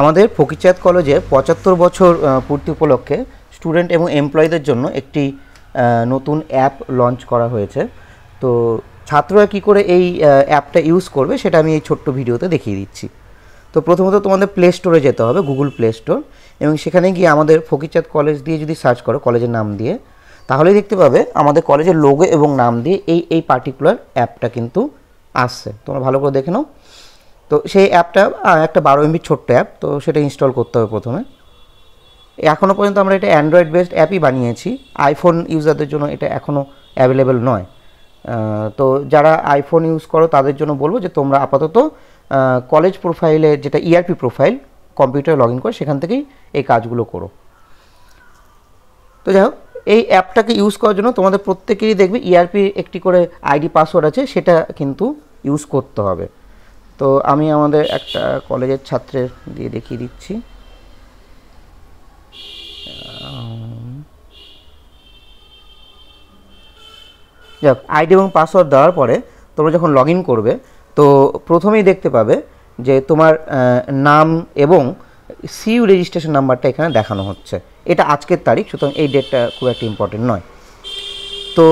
আমাদের ফকিরচাঁদ কলেজে পঁচাত্তর বছর পূর্তি উপলক্ষে স্টুডেন্ট এবং এমপ্লয়ীদের জন্য একটি নতুন অ্যাপ লঞ্চ করা হয়েছে তো ছাত্ররা কি করে এই অ্যাপটা ইউজ করবে সেটা আমি এই ছোট্ট ভিডিওতে দেখিয়ে দিচ্ছি তো প্রথমত তোমাদের প্লে স্টোরে যেতে হবে গুগল প্লে স্টোর এবং সেখানে গিয়ে আমাদের ফকিরচাঁদ কলেজ দিয়ে যদি সার্চ করো কলেজের নাম দিয়ে তাহলেই দেখতে পাবে আমাদের কলেজের লোগো এবং নাম দিয়ে এই এই পার্টিকুলার অ্যাপটা কিন্তু আসছে তোমরা ভালো করে দেখে নাও তো সেই অ্যাপটা একটা বারো এমবি ছোট্ট অ্যাপ তো সেটা ইনস্টল করতে হবে প্রথমে এখনও পর্যন্ত আমরা এটা অ্যান্ড্রয়েড বেসড অ্যাপই বানিয়েছি আইফোন ইউজারদের জন্য এটা এখনও অ্যাভেলেবেল নয় তো যারা আইফোন ইউজ করো তাদের জন্য বলবো যে তোমরা আপাতত কলেজ প্রোফাইলে যেটা ইআরপি প্রোফাইল কম্পিউটারে লগ ইন করে সেখান থেকেই এই কাজগুলো করো তো যাই হোক এই অ্যাপটাকে ইউজ করার জন্য তোমাদের প্রত্যেকেরই দেখবে ইআরপির e একটি করে আইডি পাসওয়ার্ড আছে সেটা কিন্তু ইউজ করতে হবে তো আমি আমাদের একটা কলেজের ছাত্রের দিয়ে দেখিয়ে দিচ্ছি যাক আইডি এবং পাসওয়ার্ড দেওয়ার পরে তোমরা যখন লগ করবে তো প্রথমেই দেখতে পাবে যে তোমার নাম এবং সিইউ রেজিস্ট্রেশন নাম্বারটা এখানে দেখানো হচ্ছে এটা আজকের তারিখ সুতরাং এই ডেটটা খুব একটা ইম্পর্টেন্ট নয় তো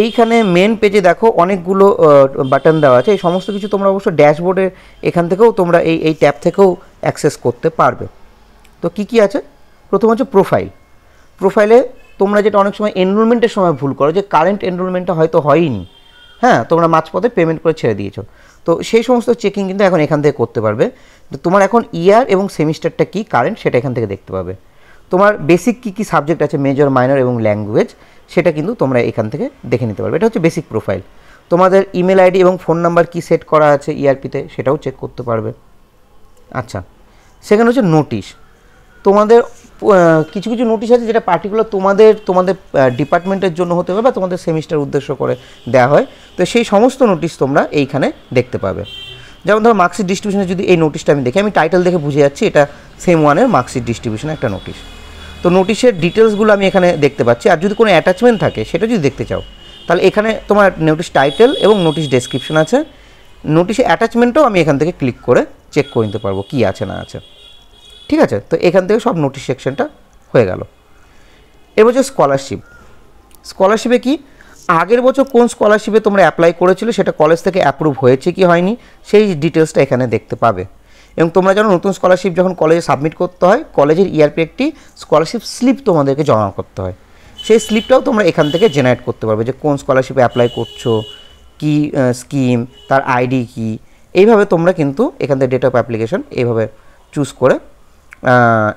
এইখানে মেন পেজে দেখো অনেকগুলো বাটন দেওয়া আছে এই সমস্ত কিছু তোমরা অবশ্য ড্যাশবোর্ডে এখান থেকেও তোমরা এই এই ট্যাব থেকেও অ্যাক্সেস করতে পারবে তো কি কি আছে প্রথম হচ্ছে প্রোফাইল প্রোফাইলে তোমরা যেটা অনেক সময় এনরোলমেন্টের সময় ভুল করো যে কারেন্ট এনরোলমেন্টটা হয়তো হয়নি হ্যাঁ তোমরা মাঝপথে পেমেন্ট করে ছেড়ে দিয়েছো তো সেই সমস্ত চেকিং কিন্তু এখন এখান থেকে করতে পারবে তোমার এখন ইয়ার এবং সেমিস্টারটা কি কারেন্ট সেটা এখান থেকে দেখতে পাবে তোমার বেসিক কী কী সাবজেক্ট আছে মেজর মাইনর এবং ল্যাঙ্গুয়েজ সেটা কিন্তু তোমরা এখান থেকে দেখে নিতে পারবে এটা হচ্ছে বেসিক প্রোফাইল তোমাদের ইমেল আইডি এবং ফোন নাম্বার কি সেট করা আছে ইআরপিতে e সেটাও চেক করতে পারবে আচ্ছা সেখানে হচ্ছে নোটিশ তোমাদের কিছু কিছু নোটিশ আছে যেটা পার্টিকুলার তোমাদের তোমাদের ডিপার্টমেন্টের জন্য হতে পারে বা তোমাদের সেমিস্টার উদ্দেশ্য করে দেওয়া হয় তো সেই সমস্ত নোটিশ তোমরা এইখানে দেখতে পাবে যেমন ধরো মার্কশিট ডিস্ট্রিবিউশনে যদি এই নোটিশটা আমি দেখি আমি টাইটেল দেখে বুঝে যাচ্ছি এটা সেম ওয়ানের মার্কশিট ডিস্ট্রিবিউশনের একটা নোটিশ তো নোটিশের ডিটেলসগুলো আমি এখানে দেখতে পাচ্ছি আর যদি কোনো অ্যাটাচমেন্ট থাকে সেটা যদি দেখতে চাও তাহলে এখানে তোমার নোটিশ টাইটেল এবং নোটিশ ডেসক্রিপশন আছে নোটিশে অ্যাটাচমেন্টও আমি এখান থেকে ক্লিক করে চেক করে নিতে পারবো কী আছে না আছে ঠিক আছে তো এখান থেকে সব নোটিশ সেকশনটা হয়ে গেল এর বছর স্কলারশিপ স্কলারশিপে কি আগের বছর কোন স্কলারশিপে তোমরা অ্যাপ্লাই করেছিলে সেটা কলেজ থেকে অ্যাপ্রুভ হয়েছে কি হয়নি সেই ডিটেলসটা এখানে দেখতে পাবে এবং তোমরা জানো নতুন স্কলারশিপ যখন কলেজে সাবমিট করতে হয় কলেজের ইয়ারপি e একটি স্কলারশিপ স্লিপ তোমাদেরকে জমা করতে হয় সেই স্লিপটাও তোমরা এখান থেকে জেনারেট করতে পারবে যে কোন স্কলারশিপে অ্যাপ্লাই করছো কি স্কিম তার আইডি কি এইভাবে তোমরা কিন্তু এখান থেকে ডেট অফ অ্যাপ্লিকেশন এইভাবে চুজ করে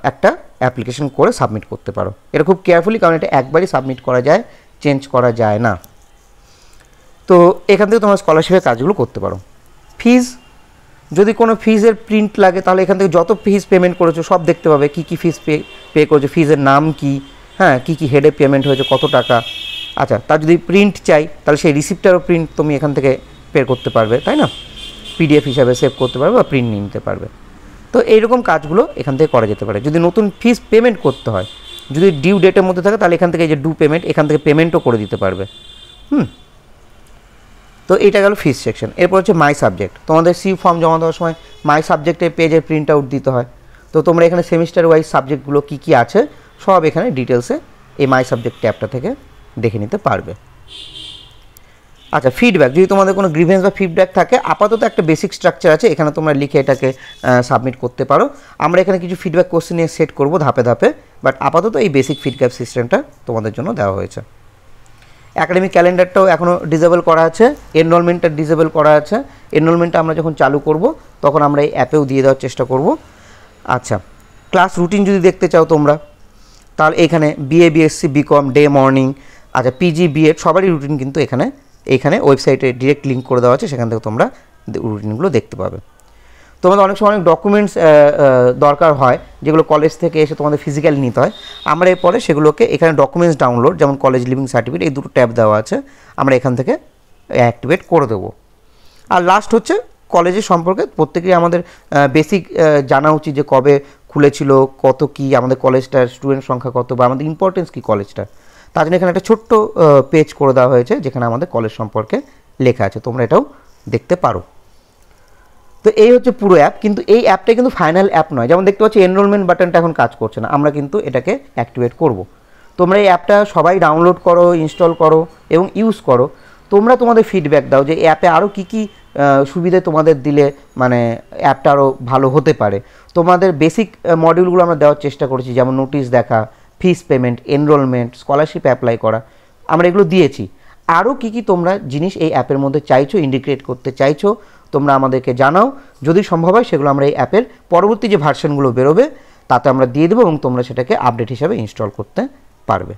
একটা অ্যাপ্লিকেশন করে সাবমিট করতে পারো এটা খুব কেয়ারফুলি কারণ এটা একবারই সাবমিট করা যায় চেঞ্জ করা যায় না তো এখান থেকে তোমরা স্কলারশিপের কাজগুলো করতে পারো ফিজ যদি কোনো ফিজের প্রিন্ট লাগে তাহলে এখান থেকে যত ফিজ পেমেন্ট করেছো সব দেখতে পাবে কি কি ফিজ পে পে করেছো ফিজের নাম কি হ্যাঁ কি কি হেডে পেমেন্ট হয়েছে কত টাকা আচ্ছা তার যদি প্রিন্ট চাই তাহলে সেই রিসিপ্টারও প্রিন্ট তুমি এখান থেকে পে করতে পারবে তাই না পিডিএফ হিসাবে সেভ করতে পারবে বা প্রিন্ট নিয়ে নিতে পারবে তো এইরকম কাজগুলো এখান থেকে করা যেতে পারে যদি নতুন ফিজ পেমেন্ট করতে হয় যদি ডিউ ডেটের মধ্যে থাকে তাহলে এখান থেকে যে ডু পেমেন্ট এখান থেকে পেমেন্টও করে দিতে পারবে হুম তো এটা গেল ফিস সেকশন এরপর হচ্ছে মাই সাবজেক্ট তোমাদের সি ফর্ম জমা দেওয়ার সময় মাই সাবজেক্টে পেজে প্রিন্ট আউট দিতে হয় তো তোমরা এখানে সেমিস্টার ওয়াইজ সাবজেক্টগুলো কী কী আছে সব এখানে ডিটেলসে এই মাই সাবজেক্ট ট্যাবটা থেকে দেখে নিতে পারবে আচ্ছা ফিডব্যাক যদি তোমাদের কোনো গ্রিভেন্স বা ফিডব্যাক থাকে আপাতত একটা বেসিক স্ট্রাকচার আছে এখানে তোমরা লিখে এটাকে সাবমিট করতে পারো আমরা এখানে কিছু ফিডব্যাক কোশ্চেন নিয়ে সেট করব ধাপে ধাপে বাট আপাতত এই বেসিক ফিডব্যাক সিস্টেমটা তোমাদের জন্য দেওয়া হয়েছে অ্যাকাডেমিক ক্যালেন্ডারটাও এখনও ডিসেবল করা আছে এনরোলমেন্টটা ডিসেবল করা আছে এনরোলমেন্টটা আমরা যখন চালু করব তখন আমরা এই অ্যাপেও দিয়ে দেওয়ার চেষ্টা করব আচ্ছা ক্লাস রুটিন যদি দেখতে চাও তোমরা তাহলে এখানে BA BSc BCom day morning আচ্ছা পিজি বিএড সবারই রুটিন কিন্তু এখানে এখানে ওয়েবসাইটে ডিরেক্ট লিঙ্ক করে দেওয়া আছে সেখান থেকে তোমরা রুটিনগুলো দেখতে পাবে তোমাদের অনেক সময় অনেক ডকুমেন্টস দরকার হয় যেগুলো কলেজ থেকে এসে তোমাদের ফিজিক্যালি নিতে হয় আমরা এরপরে সেগুলোকে এখানে ডকুমেন্টস ডাউনলোড যেমন কলেজ লিভিং সার্টিফিকেট এই দুটো ট্যাব দেওয়া আছে আমরা এখান থেকে অ্যাক্টিভেট করে দেবো আর লাস্ট হচ্ছে কলেজের সম্পর্কে প্রত্যেকেই আমাদের বেসিক জানা উচিত যে কবে খুলেছিল কত কি আমাদের কলেজটার স্টুডেন্ট সংখ্যা কত বা আমাদের ইম্পর্টেন্স কী কলেজটার তার জন্য এখানে একটা ছোট্ট পেজ করে দেওয়া হয়েছে যেখানে আমাদের কলেজ সম্পর্কে লেখা আছে তোমরা এটাও দেখতে পারো তো এই হচ্ছে পুরো অ্যাপ কিন্তু এই অ্যাপটা কিন্তু ফাইনাল অ্যাপ নয় যেমন দেখতে পাচ্ছি এনরোলমেন্ট বাটনটা এখন কাজ করছে না আমরা কিন্তু এটাকে অ্যাক্টিভেট করব তোমরা এই অ্যাপটা সবাই ডাউনলোড করো ইনস্টল করো এবং ইউজ করো তোমরা তোমাদের ফিডব্যাক দাও যে অ্যাপে আরও কী কী সুবিধে তোমাদের দিলে মানে অ্যাপটা আরও ভালো হতে পারে তোমাদের বেসিক মডিউলগুলো আমরা দেওয়ার চেষ্টা করেছি যেমন নোটিশ দেখা fees payment enrollment scholarship apply করা আমরা এগুলো দিয়েছি আরও কী কী তোমরা জিনিস এই অ্যাপের মধ্যে চাইছো ইন্ডিক্রেট করতে চাইছো তোমরা আমাদেরকে জানাও যদি সম্ভব হয় সেগুলো আমরা এই অ্যাপের পরবর্তী যে ভার্সনগুলো বেরোবে তাতে আমরা দিয়ে দেবো এবং তোমরা সেটাকে আপডেট হিসাবে ইনস্টল করতে পারবে